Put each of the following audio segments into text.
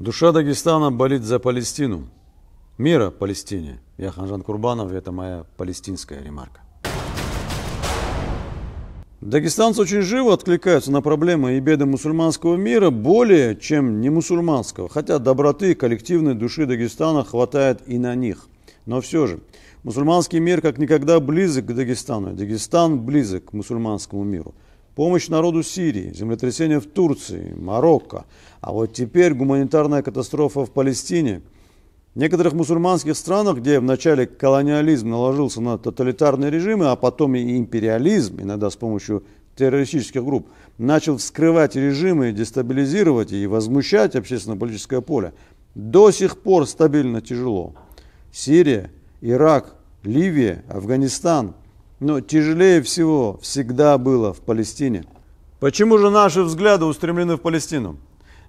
Душа Дагестана болит за Палестину. Мира Палестине. Я Ханжан Курбанов, и это моя палестинская ремарка. Дагестанцы очень живо откликаются на проблемы и беды мусульманского мира более, чем не мусульманского, хотя доброты и коллективной души Дагестана хватает и на них. Но все же, мусульманский мир как никогда близок к Дагестану, Дагестан близок к мусульманскому миру – Помощь народу Сирии, землетрясение в Турции, Марокко. А вот теперь гуманитарная катастрофа в Палестине. В некоторых мусульманских странах, где вначале колониализм наложился на тоталитарные режимы, а потом и империализм, иногда с помощью террористических групп, начал вскрывать режимы, дестабилизировать и возмущать общественно-политическое поле, до сих пор стабильно тяжело. Сирия, Ирак, Ливия, Афганистан – но тяжелее всего всегда было в Палестине. Почему же наши взгляды устремлены в Палестину?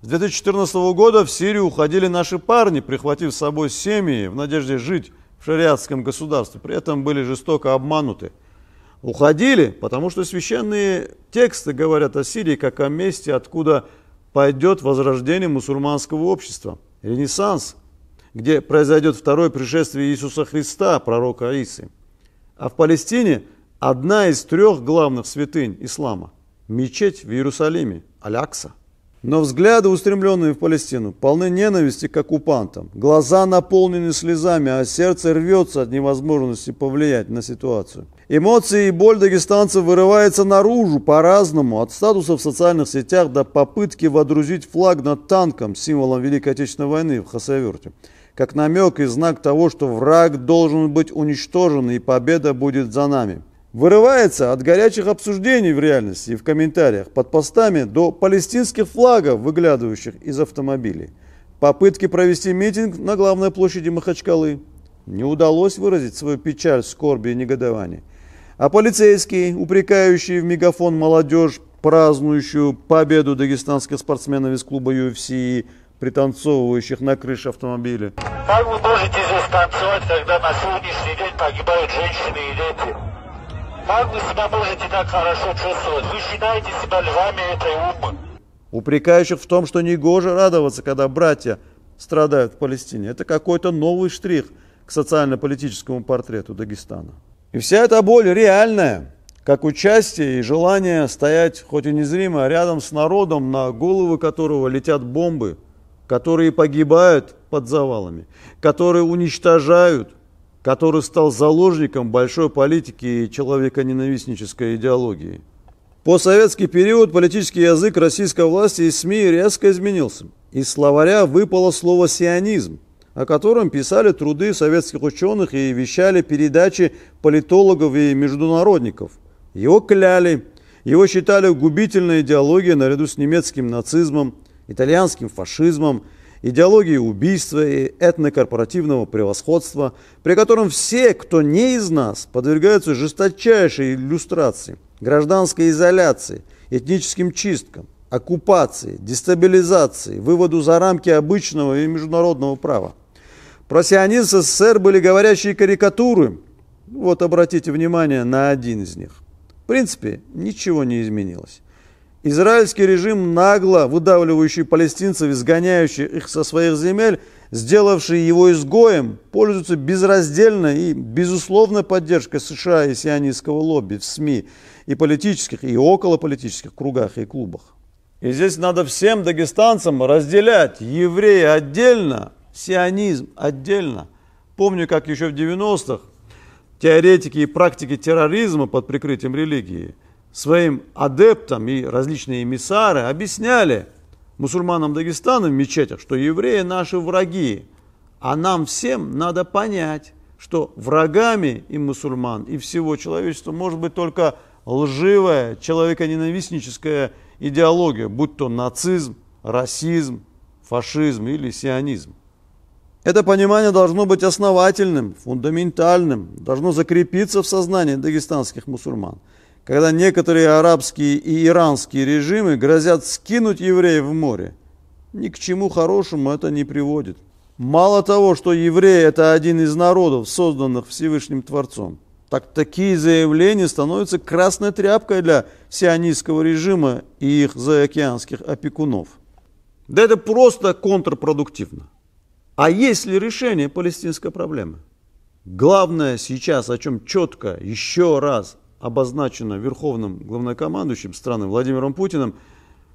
С 2014 года в Сирию уходили наши парни, прихватив с собой семьи в надежде жить в шариатском государстве. При этом были жестоко обмануты. Уходили, потому что священные тексты говорят о Сирии как о месте, откуда пойдет возрождение мусульманского общества, ренессанс, где произойдет второе пришествие Иисуса Христа, пророка Аисы. А в Палестине одна из трех главных святынь ислама – мечеть в Иерусалиме, Алякса. Но взгляды, устремленные в Палестину, полны ненависти к оккупантам. Глаза наполнены слезами, а сердце рвется от невозможности повлиять на ситуацию. Эмоции и боль дагестанцев вырываются наружу по-разному, от статуса в социальных сетях до попытки водрузить флаг над танком, символом Великой Отечественной войны в Хасавюрте как намек и знак того, что враг должен быть уничтожен и победа будет за нами. Вырывается от горячих обсуждений в реальности и в комментариях под постами до палестинских флагов, выглядывающих из автомобилей. Попытки провести митинг на главной площади Махачкалы. Не удалось выразить свою печаль, скорби и негодование. А полицейские, упрекающие в мегафон молодежь, празднующую победу дагестанских спортсменов из клуба UFC, пританцовывающих на крыше автомобиля. Как вы можете здесь танцевать, когда на сегодняшний день погибают женщины и дети? Как вы себя можете так хорошо чувствовать? Вы считаете себя львами этой умы? Упрекающих в том, что негоже радоваться, когда братья страдают в Палестине. Это какой-то новый штрих к социально-политическому портрету Дагестана. И вся эта боль реальная, как участие и желание стоять, хоть и незримо, рядом с народом, на головы которого летят бомбы – которые погибают под завалами, которые уничтожают, который стал заложником большой политики и человеконенавистнической идеологии. По советский период политический язык российской власти и СМИ резко изменился. Из словаря выпало слово «сионизм», о котором писали труды советских ученых и вещали передачи политологов и международников. Его кляли, его считали губительной идеологией наряду с немецким нацизмом – итальянским фашизмом, идеологией убийства и этнокорпоративного превосходства, при котором все, кто не из нас, подвергаются жесточайшей иллюстрации, гражданской изоляции, этническим чисткам, оккупации, дестабилизации, выводу за рамки обычного и международного права. Про сионизм СССР были говорящие карикатуры. Вот обратите внимание на один из них. В принципе, ничего не изменилось. Израильский режим, нагло выдавливающий палестинцев, изгоняющий их со своих земель, сделавший его изгоем, пользуется безраздельной и безусловной поддержкой США и сионистского лобби в СМИ и политических, и околополитических кругах и клубах. И здесь надо всем дагестанцам разделять евреи отдельно, сионизм отдельно. Помню, как еще в 90-х теоретики и практики терроризма под прикрытием религии – своим адептам и различные эмиссары объясняли мусульманам Дагестана в мечетях, что евреи наши враги, а нам всем надо понять, что врагами и мусульман, и всего человечества может быть только лживая, человеконенавистническая идеология, будь то нацизм, расизм, фашизм или сионизм. Это понимание должно быть основательным, фундаментальным, должно закрепиться в сознании дагестанских мусульман – когда некоторые арабские и иранские режимы грозят скинуть евреев в море. Ни к чему хорошему это не приводит. Мало того, что евреи – это один из народов, созданных Всевышним Творцом, так такие заявления становятся красной тряпкой для сионистского режима и их заокеанских опекунов. Да это просто контрпродуктивно. А есть ли решение палестинской проблемы? Главное сейчас, о чем четко еще раз обозначено верховным главнокомандующим страны Владимиром Путиным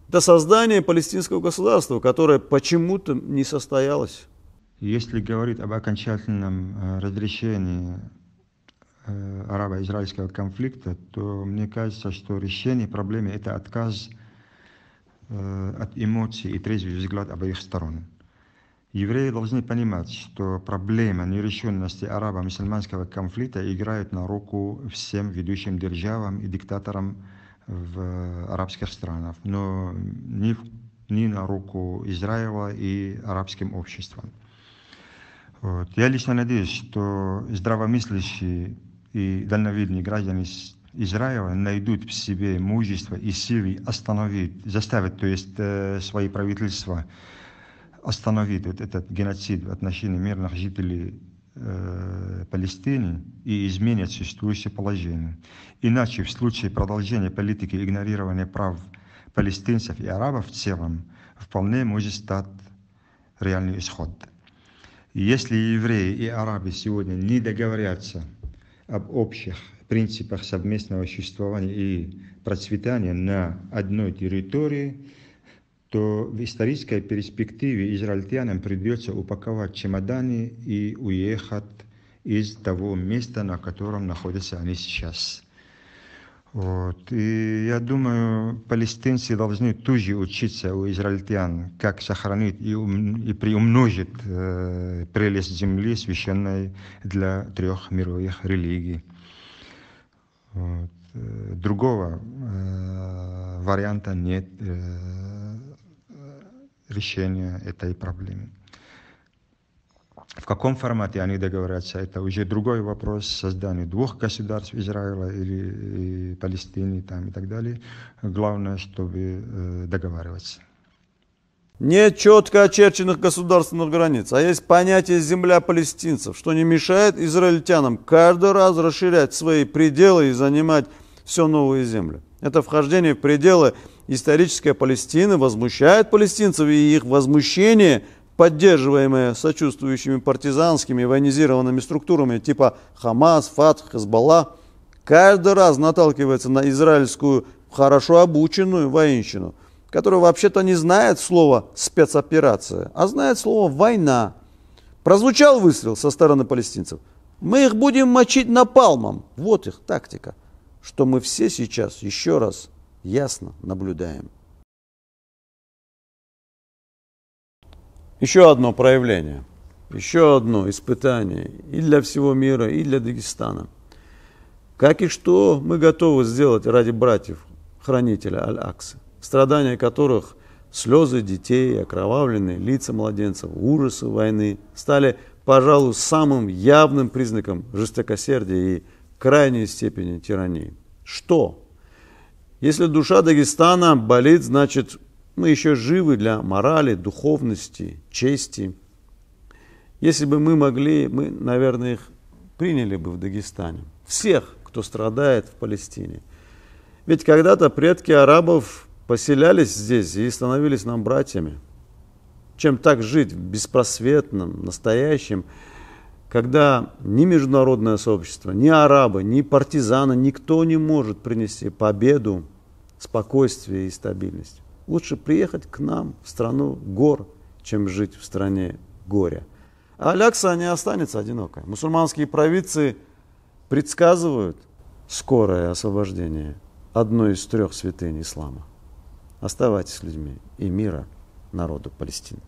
до создания палестинского государства, которое почему-то не состоялось. Если говорить об окончательном э, разрешении э, арабо-израильского конфликта, то мне кажется, что решение проблемы – это отказ э, от эмоций и трезвый взгляд обоих сторон. Евреи должны понимать, что проблема нерешенности арабо-мусульманского конфликта играет на руку всем ведущим державам и диктаторам в э, арабских странах, но не, не на руку Израиля и арабским обществам. Вот. Я лично надеюсь, что здравомыслящие и дальновидные граждане Израиля найдут в себе мужество и силы остановить, заставить, то есть, э, свои правительства остановить вот этот геноцид в отношении мирных жителей э, Палестины и изменят существующее положение. Иначе в случае продолжения политики игнорирования прав палестинцев и арабов в целом вполне может стать реальный исход. Если евреи и арабы сегодня не договорятся об общих принципах совместного существования и процветания на одной территории, то в исторической перспективе израильтянам придется упаковать чемоданы и уехать из того места, на котором находятся они сейчас. Вот. И я думаю, палестинцы должны тут же учиться у израильтян, как сохранить и, ум, и приумножить э, прелесть земли, священной для трех мировых религий. Вот. Э, другого э, варианта нет. Э, решения этой проблемы. В каком формате они договорятся, это уже другой вопрос создания двух государств Израиля или Палестины там, и так далее. Главное, чтобы э, договариваться. Нет четко очерченных государственных границ, а есть понятие «земля палестинцев», что не мешает израильтянам каждый раз расширять свои пределы и занимать все новые земли. Это вхождение в пределы историческая Палестина возмущает палестинцев, и их возмущение, поддерживаемое сочувствующими партизанскими военизированными структурами типа Хамас, Фатх, Хазбалла, каждый раз наталкивается на израильскую хорошо обученную военщину, которая вообще-то не знает слова «спецоперация», а знает слово «война». Прозвучал выстрел со стороны палестинцев. Мы их будем мочить напалмом. Вот их тактика. Что мы все сейчас, еще раз – ясно наблюдаем. Еще одно проявление, еще одно испытание и для всего мира, и для Дагестана. Как и что мы готовы сделать ради братьев, хранителя Аль-Акса, страдания которых слезы детей, окровавленные лица младенцев, ужасы войны стали, пожалуй, самым явным признаком жестокосердия и крайней степени тирании. Что если душа Дагестана болит, значит, мы еще живы для морали, духовности, чести. Если бы мы могли, мы, наверное, их приняли бы в Дагестане. Всех, кто страдает в Палестине. Ведь когда-то предки арабов поселялись здесь и становились нам братьями. Чем так жить в беспросветном, настоящем, когда ни международное сообщество, ни арабы, ни партизаны, никто не может принести победу, спокойствие и стабильность. Лучше приехать к нам, в страну гор, чем жить в стране горя. А Алякса не останется одинокой. Мусульманские провидцы предсказывают скорое освобождение одной из трех святынь ислама. Оставайтесь людьми и мира народу Палестины.